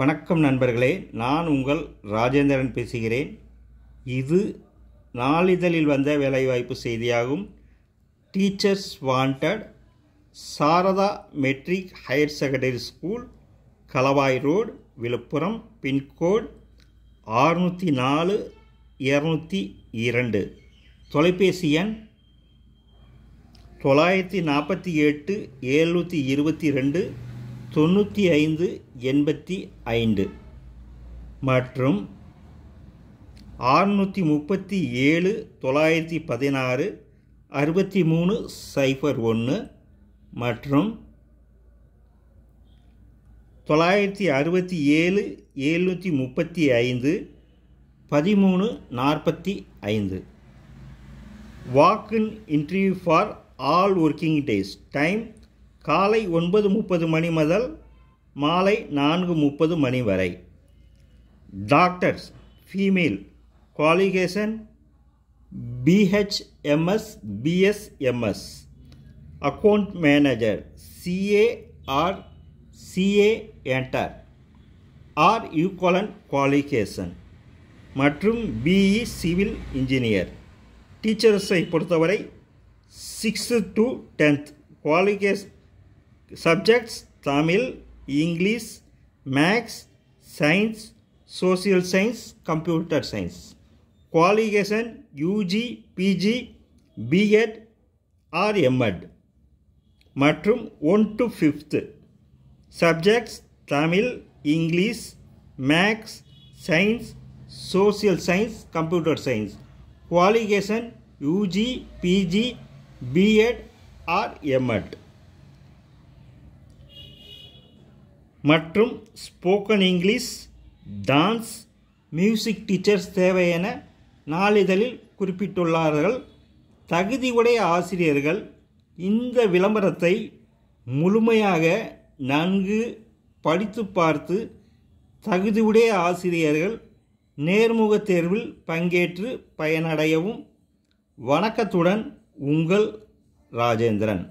வணக்கம் நண்பர்களே நான் உங்கள் ராஜேந்திரன் பேசுகிறேன் இது நாளிதழில் வந்த வேலைவாய்ப்பு செய்தியாகும் teachers wanted Sarada matric higher secondary school Kalavai road Villupuram pincode ஆறுநூற்றி நாலு இரநூத்தி இரண்டு தொலைபேசி எண் தொள்ளாயிரத்தி நாற்பத்தி எட்டு எழுநூற்றி இருபத்தி ரெண்டு தொண்ணூற்றி ஐந்து எண்பத்தி ஐந்து மற்றும் ஆறுநூற்றி முப்பத்தி ஏழு தொள்ளாயிரத்தி பதினாறு அறுபத்தி மூணு சைஃபர் ஒன்று மற்றும் தொள்ளாயிரத்தி அறுபத்தி ஏழு எழுநூற்றி முப்பத்தி ஐந்து பதிமூணு நாற்பத்தி ஐந்து walk in in interview for all working days time காலை ஒன்பது முப்பது மணி முதல் மாலை நான்கு முப்பது மணி வரை doctors female qualification BHMS BSMS account manager CA or CA inter or equivalent qualification மற்றும் பிஇ சிவில் இன்ஜினியர் டீச்சர்ஸை பொறுத்தவரை sixth to tenth qualification subjects Tamil, English, Max, Science, Social Science, Computer Science. Qualification UG, PG, B.Ed or M.Ed. மற்றும் one to fifth subjects Tamil English maths science social science computer science qualification UG PG BEd or MEd மற்றும் spoken English dance music teachers தேவை என நாளிதழில் குறிப்பிட்டுள்ளார்கள் தகுதியுடைய ஆசிரியர்கள் இந்த விளம்பரத்தை முழுமையாக நன்கு படித்து பார்த்து தகுதியுடைய ஆசிரியர்கள் நேர்முக தேர்வில் பங்கேற்று பயனடையவும் வணக்கத்துடன் உங்கள் ராஜேந்திரன்